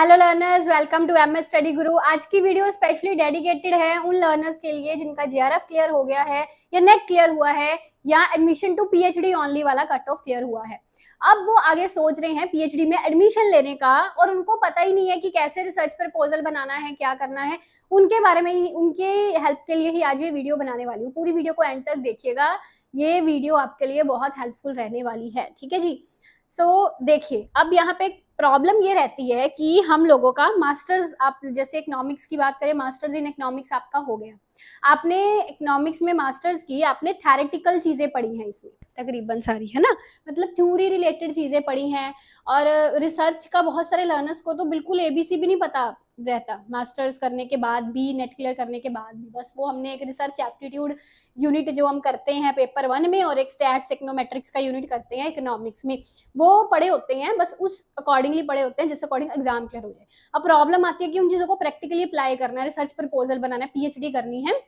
hello learners welcome to M S Study Guru आज की video specially dedicated है उन लर्नर्स के लिए जिनका जेआरएफ क्लियर हो गया है या नेट क्लियर हुआ है या एडमिशन टू पीएचडी ओनली वाला कट ऑफ क्लियर हुआ है अब वो आगे सोच रहे हैं पीएचडी में एडमिशन लेने का और उनको पता ही नहीं है कि कैसे रिसर्च प्रपोजल बनाना है क्या करना है उनके बारे में ही उनके हेल्प के लिए ही आज ये वीडियो बनाने वाली हूँ पूरी वीडियो को एंड तक देखिएगा ये वीडियो आपके लिए बहुत हेल्पफुल रहने वाली है ठीक है जी सो so, देखिए अब यहाँ पे प्रॉब्लम ये रहती है कि हम लोगों का मास्टर्स आप जैसे इकोनॉमिक्स की बात करें मास्टर्स इन इकोनॉमिक्स आपका हो गया आपने इकोनॉमिक्स में मास्टर्स की आपने थेरेटिकल चीज़ें पढ़ी हैं इसमें तकरीबन सारी है ना मतलब थ्योरी रिलेटेड चीज़ें पढ़ी हैं और रिसर्च का बहुत सारे लर्नर्स को तो बिल्कुल एबीसी भी नहीं पता रहता मास्टर्स करने के बाद भी नेट क्लियर करने के बाद भी बस वो हमने एक रिसर्च एप्टीट्यूड यूनिट जो हम करते हैं पेपर वन में और एक स्टैट इकोनोमेट्रिक्स का यूनिट करते हैं इकोनॉमिक्स में वो पढ़े होते हैं बस उस अकॉर्डिंगली पढ़े होते हैं जिस अकॉर्डिंग एग्जाम क्लियर हो जाए अब प्रॉब्लम आती है कि उन चीज़ों को प्रैक्टिकली अप्लाई करना है रिसर्च प्रपोजल बनाना है पीएचडी करनी है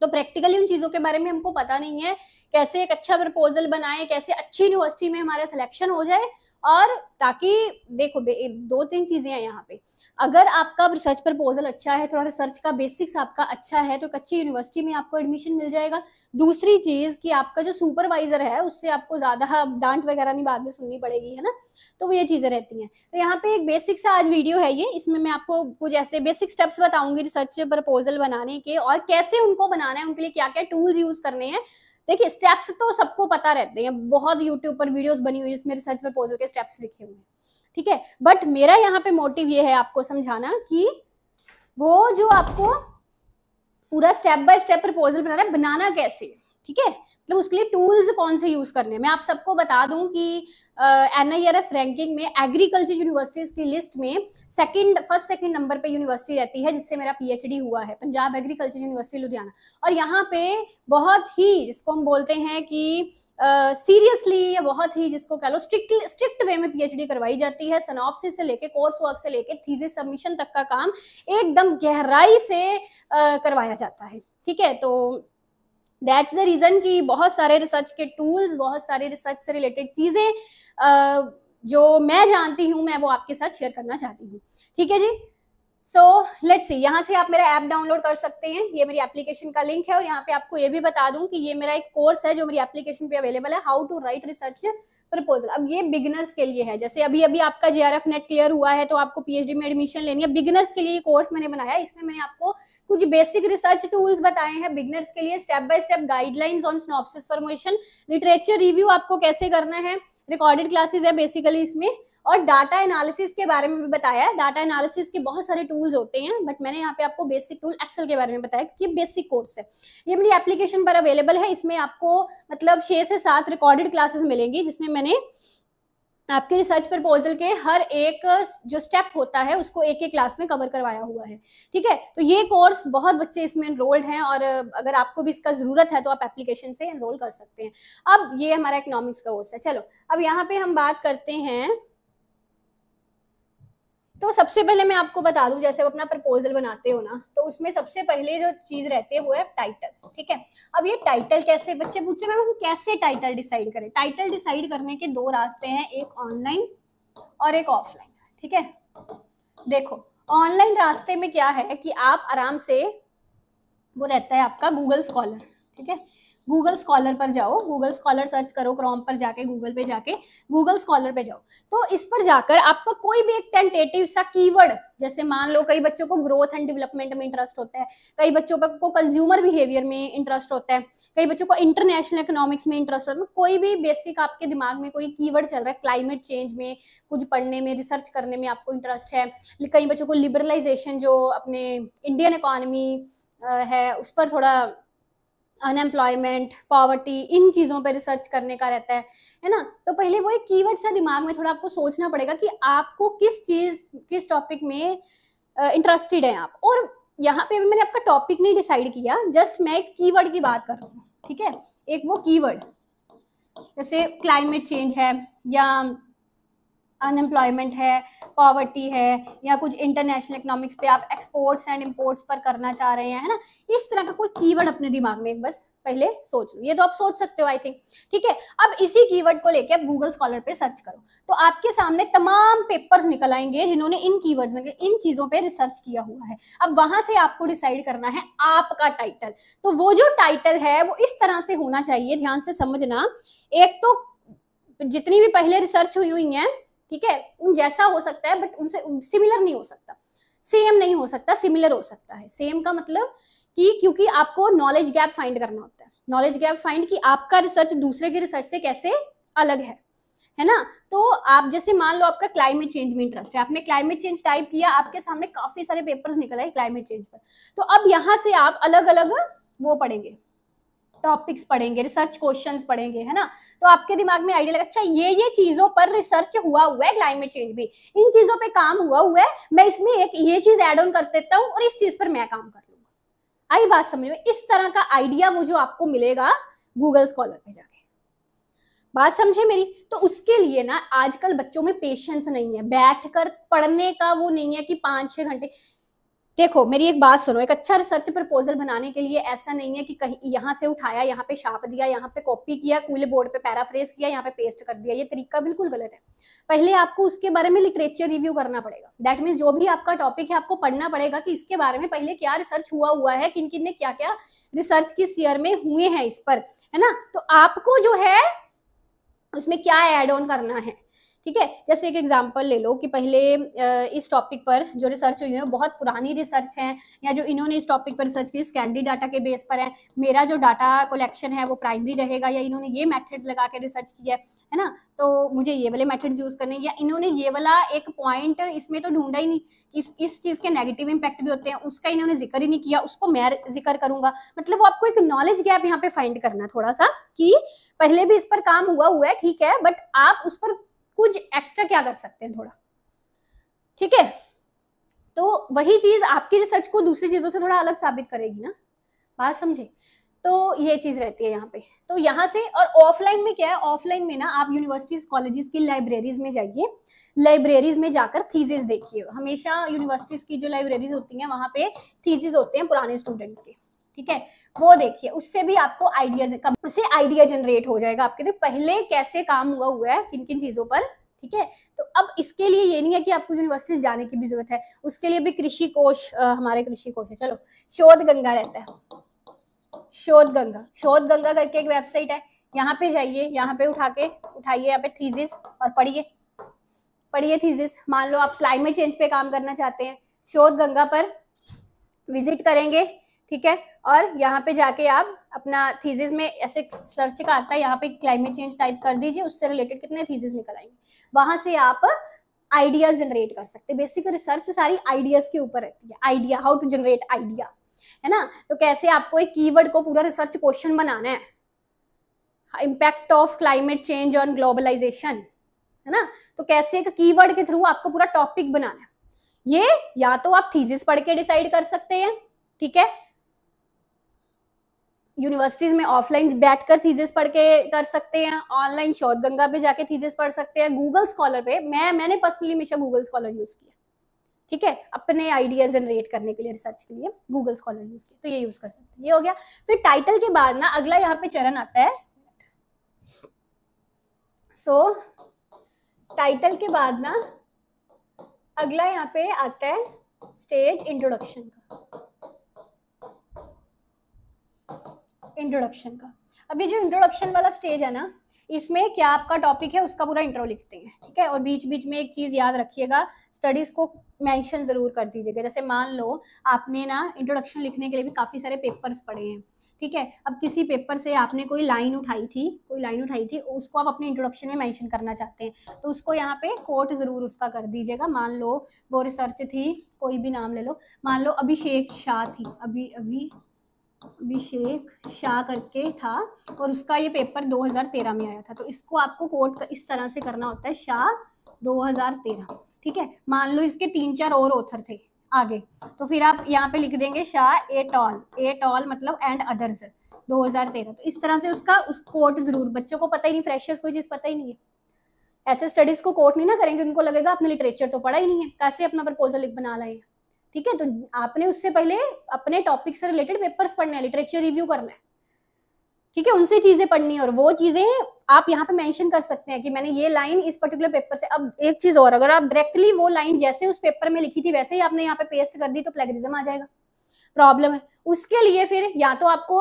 तो प्रैक्टिकली उन चीज़ों के बारे में हमको पता नहीं है कैसे एक अच्छा प्रपोजल बनाए कैसे अच्छी यूनिवर्सिटी में हमारा सिलेक्शन हो जाए और ताकि देखो दो तीन चीज़ें हैं यहाँ पे अगर आपका रिसर्च प्रपोजल अच्छा है थोड़ा रिसर्च का बेसिक्स आपका अच्छा है तो एक अच्छी यूनिवर्सिटी में आपको एडमिशन मिल जाएगा दूसरी चीज़ कि आपका जो सुपरवाइजर है उससे आपको ज़्यादा डांट वगैरह नहीं बाद में सुननी पड़ेगी है ना तो वो ये चीज़ें रहती हैं तो यहाँ पे एक बेसिक्स आज वीडियो है ये इसमें मैं आपको कुछ ऐसे बेसिक स्टेप्स बताऊंगी रिसर्च प्रपोजल बनाने के और कैसे उनको बनाना है उनके लिए क्या क्या टूल्स यूज़ करने हैं देखिए स्टेप्स तो सबको पता रहते हैं बहुत यूट्यूब पर वीडियोस बनी हुई जिसमें रिसर्च प्रपोजल के स्टेप्स लिखे हुए हैं ठीक है बट मेरा यहाँ पे मोटिव ये है आपको समझाना कि वो जो आपको पूरा स्टेप बाय स्टेप प्रपोजल बनाना है बनाना कैसे है ठीक है मतलब उसके लिए टूल्स कौन से यूज करने मैं आप सबको बता दूं कि N I R F ranking में एग्रीकल्चर यूनिवर्सिटीज की लिस्ट में सेकंड फर्स्ट सेकंड नंबर पे यूनिवर्सिटी रहती है जिससे मेरा पीएचडी हुआ है पंजाब एग्रीकल्चर यूनिवर्सिटी लुधियाना और यहाँ पे बहुत ही जिसको हम बोलते हैं कि सीरियसली uh, या बहुत ही जिसको कह लो स्ट्रिक्ट स्ट्रिक्ट वे में पीएचडी करवाई जाती है सनॉपसिस से लेके कोर्स वर्क से लेके थीसिस सबमिशन तक का काम एकदम गहराई से uh, करवाया जाता है ठीक है तो दैट्स द रीज़न कि बहुत सारे रिसर्च के टूल्स बहुत सारे रिसर्च से रिलेटेड चीज़ें जो मैं जानती हूँ मैं वो आपके साथ शेयर करना चाहती हूँ ठीक है जी सो लेट्स सी यहाँ से आप मेरा ऐप डाउनलोड कर सकते हैं ये मेरी एप्लीकेशन का लिंक है और यहाँ पे आपको ये भी बता दूँ कि ये मेरा एक कोर्स है जो मेरी एप्लीकेशन पे अवेलेबल है how to write research proposal अब ये बिगनर्स के लिए है जैसे अभी अभी आपका एफ नेट क्लियर हुआ है तो आपको पीएचडी में एडमिशन लेनी है बिगनर्स के लिए कोर्स मैंने बनाया इसमें मैंने आपको कुछ बेसिक रिसर्च टूल्स बताए हैं बिगनर्स के लिए step by step guidelines on synopsis formation literature review आपको कैसे करना है रिकॉर्डेड क्लासेस है बेसिकली इसमें और डाटा एनालिसिस के बारे में भी बताया डाटा एनालिसिस के बहुत सारे टूल्स होते हैं बट मैंने यहाँ पे आपको बेसिक टूल एक्सेल के बारे में बताया क्योंकि बेसिक कोर्स है ये मेरी एप्लीकेशन पर अवेलेबल है इसमें आपको मतलब छह से सात रिकॉर्डेड क्लासेस मिलेंगी जिसमें मैंने आपके रिसर्च प्रपोजल के हर एक जो स्टेप होता है उसको एक एक क्लास में कवर करवाया हुआ है ठीक है तो ये कोर्स बहुत बच्चे इसमें एनरोल्ड हैं और अगर आपको भी इसका ज़रूरत है तो आप एप्लीकेशन से एनरोल कर सकते हैं अब ये हमारा इकोनॉमिक्स का कोर्स है चलो अब यहाँ पे हम बात करते हैं तो सबसे पहले मैं आपको बता दूं जैसे आप अपना प्रपोजल बनाते हो ना तो उसमें सबसे पहले जो चीज रहती है वो है टाइटल ठीक है अब ये टाइटल कैसे बच्चे पूछे मैम हम कैसे टाइटल डिसाइड करें टाइटल डिसाइड करने के दो रास्ते हैं एक ऑनलाइन और एक ऑफलाइन ठीक है देखो ऑनलाइन रास्ते में क्या है कि आप आराम से वो रहता है आपका गूगल स्कॉलर ठीक है गूगल स्कॉलर पर जाओ गूगल स्कॉलर सर्च करो क्रोम पर जाके गूगल पे जाके गूगल स्कॉलर पे जाओ तो इस पर जाकर आपका कोई भी एक टेंटेटिव सा कीवर्ड जैसे मान लो कई बच्चों को ग्रोथ एंड डेवलपमेंट में इंटरेस्ट होता है कई बच्चों को कंज्यूमर बिहेवियर में इंटरेस्ट होता मतलब है कई बच्चों को इंटरनेशनल इकोनॉमिक्स में इंटरेस्ट होता है कोई भी बेसिक आपके दिमाग में कोई कीवर्ड चल रहा है क्लाइमेट चेंज में कुछ पढ़ने में रिसर्च करने में आपको इंटरेस्ट है कई बच्चों को लिबरलाइजेशन जो अपने इंडियन इकोनॉमी है उस पर थोड़ा अनएम्प्लॉयमेंट पॉवर्टी इन चीज़ों पर रिसर्च करने का रहता है है ना तो पहले वो एक कीवर्ड सा दिमाग में थोड़ा आपको सोचना पड़ेगा कि आपको किस चीज़ किस टॉपिक में इंटरेस्टेड uh, है आप और यहाँ पे मैंने आपका टॉपिक नहीं डिसाइड किया जस्ट मैं एक कीवर्ड की बात कर रहा हूँ ठीक है एक वो कीवर्ड जैसे क्लाइमेट चेंज है या अनएम्प्लॉयमेंट है पॉवर्टी है या कुछ इंटरनेशनल इकोनॉमिक्स पे आप एक्सपोर्ट्स एंड इम्पोर्ट्स पर करना चाह रहे हैं है ना इस तरह का कोई कीवर्ड अपने दिमाग में एक बस पहले सोच लो ये तो आप सोच सकते हो आई थिंक ठीक है अब इसी कीवर्ड को लेके आप गूगल स्कॉलर पे सर्च करो तो आपके सामने तमाम पेपर्स निकल आएंगे जिन्होंने इन कीवर्ड्स में इन चीजों पे रिसर्च किया हुआ है अब वहां से आपको डिसाइड करना है आपका टाइटल तो वो जो टाइटल है वो इस तरह से होना चाहिए ध्यान से समझना एक तो जितनी भी पहले रिसर्च हुई हुई है ठीक है उन जैसा हो सकता है बट उनसे सिमिलर नहीं हो सकता सेम नहीं हो सकता सिमिलर हो सकता है सेम का मतलब कि क्योंकि आपको नॉलेज गैप फाइंड करना होता है नॉलेज गैप फाइंड कि आपका रिसर्च दूसरे के रिसर्च से कैसे अलग है है ना तो आप जैसे मान लो आपका क्लाइमेट चेंज में इंटरेस्ट है आपने क्लाइमेट चेंज टाइप किया आपके सामने काफी सारे पेपर्स निकल आए क्लाइमेट चेंज पर तो अब यहाँ से आप अलग अलग वो पढ़ेंगे टॉपिक्स पढ़ेंगे रिसर्च क्वेश्चन पढ़ेंगे है ना तो आपके दिमाग में आइडिया लगा अच्छा ये ये चीजों पर रिसर्च हुआ हुआ है क्लाइमेट चेंज भी इन चीजों पे काम हुआ हुआ है मैं इसमें एक ये चीज एड ऑन कर देता हूँ और इस चीज पर मैं काम कर लूंगा आई बात समझ में इस तरह का आइडिया वो जो आपको मिलेगा गूगल स्कॉलर पे जाके बात समझे मेरी तो उसके लिए ना आजकल बच्चों में पेशेंस नहीं है बैठकर पढ़ने का वो नहीं है कि पांच छह घंटे देखो मेरी एक बात सुनो एक अच्छा रिसर्च प्रपोजल बनाने के लिए ऐसा नहीं है कि कहीं यहाँ से उठाया यहाँ पे छाप दिया यहाँ पे कॉपी किया कूले बोर्ड पे पैराफ्रेज किया यहाँ पे पेस्ट कर दिया ये तरीका बिल्कुल गलत है पहले आपको उसके बारे में लिटरेचर रिव्यू करना पड़ेगा दैट मीन्स जो भी आपका टॉपिक है आपको पढ़ना पड़ेगा कि इसके बारे में पहले क्या रिसर्च हुआ हुआ है किन किन ने क्या क्या रिसर्च किस ईयर में हुए हैं इस पर है ना तो आपको जो है उसमें क्या एड ऑन करना है ठीक है जैसे एक एग्जाम्पल ले लो कि पहले इस टॉपिक पर जो रिसर्च हुई है बहुत पुरानी रिसर्च है या जो इन्होंने इस टॉपिक पर रिसर्च की स्कैंडरी डाटा के बेस पर है मेरा जो डाटा कलेक्शन है वो प्राइमरी रहेगा या इन्होंने ये मैथड्स लगा के रिसर्च किया है है ना तो मुझे ये वाले मैथड्स यूज करने या इन्होंने ये वाला एक पॉइंट इसमें तो ढूंढा ही नहीं इस इस चीज के नेगेटिव इंपैक्ट भी होते हैं उसका इन्होंने जिक्र ही नहीं किया उसको मैं जिक्र करूंगा मतलब वो आपको एक नॉलेज गैप यहाँ पे फाइंड करना थोड़ा सा कि पहले भी इस पर काम हुआ हुआ है ठीक है बट आप उस पर कुछ एक्स्ट्रा क्या कर सकते हैं थोड़ा ठीक है तो वही चीज आपकी रिसर्च को दूसरी चीजों से थोड़ा अलग साबित करेगी ना बात समझे तो ये चीज रहती है यहाँ पे तो यहाँ से और ऑफलाइन में क्या है ऑफलाइन में ना आप यूनिवर्सिटीज कॉलेजेस की लाइब्रेरीज में जाइए लाइब्रेरीज में जाकर थीजेस देखिए हमेशा यूनिवर्सिटीज की जो लाइब्रेरीज होती हैं वहां पे थीजेस होते हैं पुराने स्टूडेंट्स के ठीक है वो देखिए उससे भी आपको आइडिया उससे आइडिया जनरेट हो जाएगा आपके लिए पहले कैसे काम हुआ हुआ है किन किन चीजों पर ठीक है तो अब इसके लिए ये नहीं है कि आपको यूनिवर्सिटी जाने की भी जरूरत है उसके लिए भी कृषि कोष हमारे कृषि कोष है चलो शोध गंगा रहता है शोध गंगा शोध गंगा करके एक वेबसाइट है यहाँ पे जाइए यहाँ पे उठा के उठाइए यहाँ पे थीजिस और पढ़िए पढ़िए थीजिस मान लो आप क्लाइमेट चेंज पे काम करना चाहते हैं शोध गंगा पर विजिट करेंगे ठीक है और यहाँ पे जाके आप अपना थीजिस में ऐसे सर्च का आता है यहाँ पे क्लाइमेट चेंज टाइप कर दीजिए उससे रिलेटेड कितने थीजिस निकल आएंगे वहां से आप आइडिया जनरेट कर सकते हैं बेसिक रिसर्च सारी आइडियाज के ऊपर रहती है idea how to generate idea है ना तो कैसे आपको एक कीवर्ड को पूरा रिसर्च क्वेश्चन बनाना है impact of climate change on globalization है ना तो कैसे एक कीवर्ड के थ्रू आपको पूरा टॉपिक बनाना है ये या तो आप थीजिस पढ़ के डिसाइड कर सकते हैं ठीक है यूनिवर्सिटीज में ऑफलाइन बैठकर थीसिस पढ़ के कर सकते हैं ऑनलाइन शौध गंगा पे जाके थीसिस पढ़ सकते हैं गूगल स्कॉलर पे मैं मैंने पर्सनली हमेशा गूगल स्कॉलर यूज किया ठीक है अपने आइडिया जनरेट करने के लिए रिसर्च के लिए गूगल स्कॉलर यूज किया तो ये यूज कर सकते हैं ये हो गया फिर टाइटल के बाद ना अगला यहाँ पे चरण आता है सो so, टाइटल के बाद ना अगला यहाँ पे आता है स्टेज इंट्रोडक्शन का इंट्रोडक्शन का अब ये जो इंट्रोडक्शन वाला स्टेज है ना इसमें क्या आपका टॉपिक है उसका पूरा इंट्रो लिखते हैं ठीक है और बीच बीच में एक चीज़ याद रखिएगा स्टडीज़ को मेंशन ज़रूर कर दीजिएगा जैसे मान लो आपने ना इंट्रोडक्शन लिखने के लिए भी काफ़ी सारे पेपर्स पढ़े हैं ठीक है अब किसी पेपर से आपने कोई लाइन उठाई थी कोई लाइन उठाई थी उसको आप अपने इंट्रोडक्शन में मैंशन करना चाहते हैं तो उसको यहाँ पे कोट ज़रूर उसका कर दीजिएगा मान लो वो रिसर्च थी कोई भी नाम ले लो मान लो अभिषेक शाह थी अभी अभी अभिषेक शाह करके था और उसका ये पेपर 2013 में आया था तो इसको आपको कोट इस तरह से करना होता है शाह 2013 ठीक है मान लो इसके तीन चार और ऑथर थे आगे तो फिर आप यहाँ पे लिख देंगे Shah et al et al मतलब एंड अदर्स 2013 तो इस तरह से उसका उस कोट जरूर बच्चों को पता ही नहीं फ्रेशर्स को चीज पता ही नहीं है ऐसे स्टडीज को कोट नहीं ना करेंगे उनको लगेगा आपने लिटरेचर तो पढ़ा ही नहीं है कैसे अपना प्रपोजल लिख बना लाएगा ठीक है तो आपने उससे पहले अपने टॉपिक से रिलेटेड पेपर्स पढ़ने हैं लिटरेचर रिव्यू करना है ठीक है उनसे चीजें पढ़नी है और वो चीजें आप यहाँ पे मेंशन कर सकते हैं कि मैंने ये लाइन इस पर्टिकुलर पेपर से अब एक चीज और अगर आप डायरेक्टली वो लाइन जैसे उस पेपर में लिखी थी वैसे ही आपने यहाँ पे पेस्ट कर दी तो प्लेगरिज्म आ जाएगा प्रॉब्लम है उसके लिए फिर या तो आपको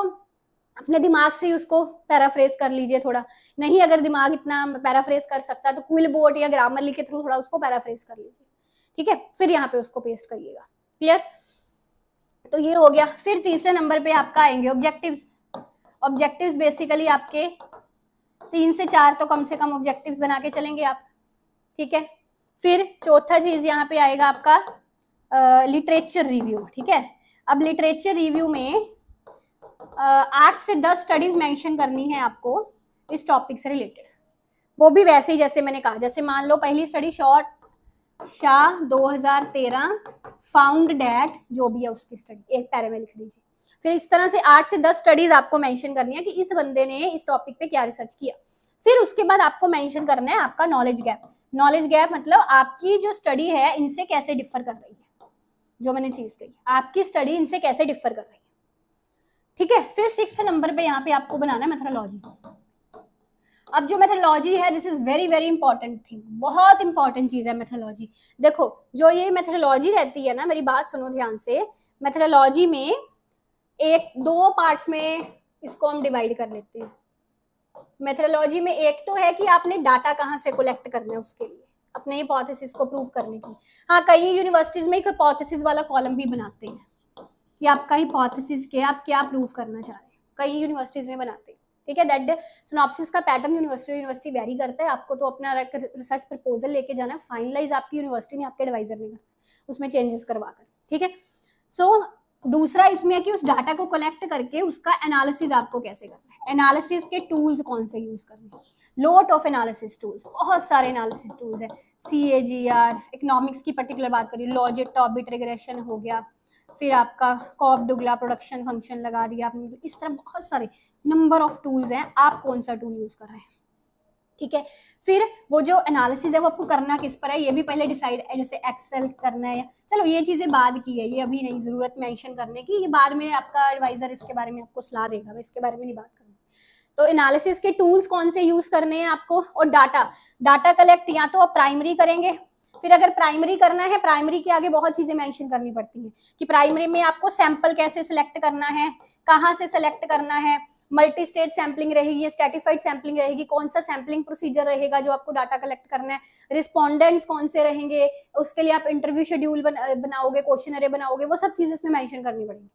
अपने दिमाग से ही उसको पैराफ्रेस कर लीजिए थोड़ा नहीं अगर दिमाग इतना पैराफ्रेस कर सकता है तो क्विल बोर्ड या ग्रामर के थ्रू थोड़ा उसको पैराफ्रेस कर लीजिए ठीक है फिर यहाँ पे उसको पेस्ट करिएगा क्लियर तो ये हो गया फिर तीसरे नंबर पे आपका आएंगे ऑब्जेक्टिव्स ऑब्जेक्टिव्स बेसिकली आपके तीन से चार तो कम से कम ऑब्जेक्टिव्स बना के चलेंगे आप ठीक है फिर चौथा चीज यहाँ पे आएगा आपका लिटरेचर रिव्यू ठीक है अब लिटरेचर रिव्यू में आठ से दस स्टडीज मेंशन करनी है आपको इस टॉपिक से रिलेटेड वो भी वैसे ही जैसे मैंने कहा जैसे मान लो पहली स्टडी शॉर्ट शाह 2013 फाउंड डेट जो भी है उसकी स्टडी एक पैरे में लिख लीजिए फिर इस तरह से आठ से दस स्टडीज आपको मेंशन करनी है कि इस बंदे ने इस टॉपिक पे क्या रिसर्च किया फिर उसके बाद आपको मेंशन करना है आपका नॉलेज गैप नॉलेज गैप मतलब आपकी जो स्टडी है इनसे कैसे डिफर कर रही है जो मैंने चीज कही आपकी स्टडी इनसे कैसे डिफर कर रही है ठीक है फिर सिक्स नंबर पे यहाँ पे आपको बनाना है मेथोलॉजी अब जो मेथोलॉजी है this is very very important thing बहुत इंपॉर्टेंट चीज़ है मेथोलॉजी देखो जो ये मेथोलॉजी रहती है ना मेरी बात सुनो ध्यान से मेथोलॉजी में एक दो पार्ट्स में इसको हम डिवाइड कर लेते हैं मेथोलॉजी में एक तो है कि आपने डाटा कहाँ से कलेक्ट करना है उसके लिए अपने हिपोथेसिस को प्रूव करने की हाँ कई यूनिवर्सिटीज़ में एक हिपोथेसिस वाला कॉलम भी बनाते हैं कि आपका हिपोथेसिस क्या आप क्या प्रूव करना चाह रहे हैं कई यूनिवर्सिटीज़ में बनाते हैं ठीक है दैट सिनॉप्सिस का पैटर्न यूनिवर्सिटी यूनिवर्सिटी वेरी करता है आपको तो अपना रिसर्च प्रपोजल लेके जाना है फाइनलाइज आपकी यूनिवर्सिटी ने आपके एडवाइजर ने उसमें चेंजेस करवा कर ठीक है सो so, दूसरा इसमें है कि उस डाटा को कलेक्ट करके उसका एनालिसिस आपको कैसे करना है एनालिसिस के टूल्स कौन से यूज करने हैं लोट ऑफ एनालिसिस टूल्स बहुत सारे एनालिसिस टूल्स हैं C A G R economics की पर्टिकुलर बात करिए लॉजिक टॉबिट रिग्रेशन हो गया फिर आपका कॉप डुगला प्रोडक्शन फंक्शन लगा दिया आपने मतलब इस तरह बहुत सारे नंबर ऑफ टूल्स हैं आप कौन सा टूल यूज़ कर रहे हैं ठीक है फिर वो जो एनालिसिस है वो आपको करना किस पर है ये भी पहले डिसाइड है जैसे एक्सेल करना है चलो ये चीज़ें बाद की है ये अभी नहीं ज़रूरत मेंशन करने की ये बाद में आपका एडवाइज़र इसके बारे में आपको सलाह देगा मैं इसके बारे में नहीं बात करूँगी तो एनालिसिस के टूल्स कौन से यूज़ करने हैं आपको और डाटा डाटा कलेक्ट या तो आप प्राइमरी करेंगे फिर अगर प्राइमरी करना है प्राइमरी के आगे बहुत चीजें मेंशन करनी पड़ती हैं कि प्राइमरी में आपको सैंपल कैसे सिलेक्ट करना है कहाँ से सिलेक्ट करना है मल्टी स्टेट सैम्पलिंग रहेगी स्टेटिफाइड सैम्पलिंग रहेगी कौन सा सैम्पलिंग प्रोसीजर रहेगा जो आपको डाटा कलेक्ट करना है रिस्पॉन्डेंट्स कौन से रहेंगे उसके लिए आप इंटरव्यू शेड्यूल बनाओगे क्वेश्चन बनाओगे वो सब चीज़ इसमें मैंशन करनी पड़ेगी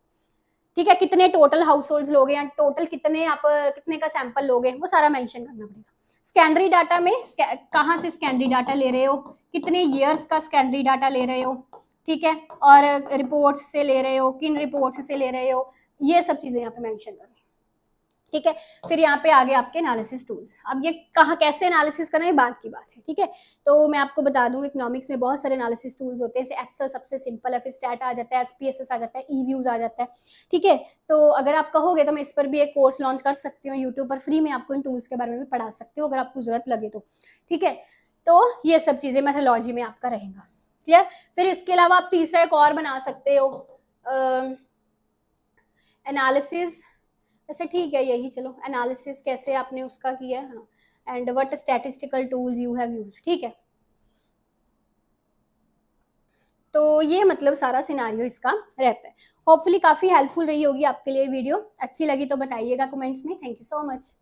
ठीक है कितने टोटल हाउस होल्ड लोगे या टोटल कितने आप कितने का सैंपल लोगे वो सारा मैंशन करना पड़ेगा सेकेंडरी डाटा में कहाँ से स्कैंडरी डाटा ले रहे हो कितने ईयर्स का सेकेंडरी डाटा ले रहे हो ठीक है और रिपोर्ट्स से ले रहे हो किन रिपोर्ट्स से ले रहे हो ये सब चीज़ें यहाँ पे मेंशन कर ठीक है फिर यहाँ पे आगे आपके एनालिसिस टूल्स अब ये कहाँ कैसे एनालिसिस करना है बात की बात है ठीक है तो मैं आपको बता दूँ इकोनॉमिक्स में बहुत सारे एनालिसिस टूल्स होते हैं जैसे एक्सेल सबसे सिंपल है फिर स्टैट आ जाता है एसपीएसएस आ जाता है ई व्यूज आ जाता है ठीक है तो अगर आप कहोगे तो मैं इस पर भी एक कोर्स लॉन्च कर सकती हूँ यूट्यूब पर फ्री में आपको इन टूल्स के बारे में पढ़ा सकती हूँ अगर आपको जरूरत लगे तो ठीक है तो ये सब चीज़ें मैथोलॉजी में आपका रहेगा क्लियर फिर इसके अलावा आप तीसरा एक और बना सकते हो एनालिसिस वैसे ठीक है यही चलो एनालिसिस कैसे आपने उसका किया है and what statistical tools you have use ठीक है तो ये मतलब सारा सिनारियो इसका रहता है होपफुली काफ़ी हेल्पफुल रही होगी आपके लिए वीडियो अच्छी लगी तो बताइएगा कमेंट्स में थैंक यू सो मच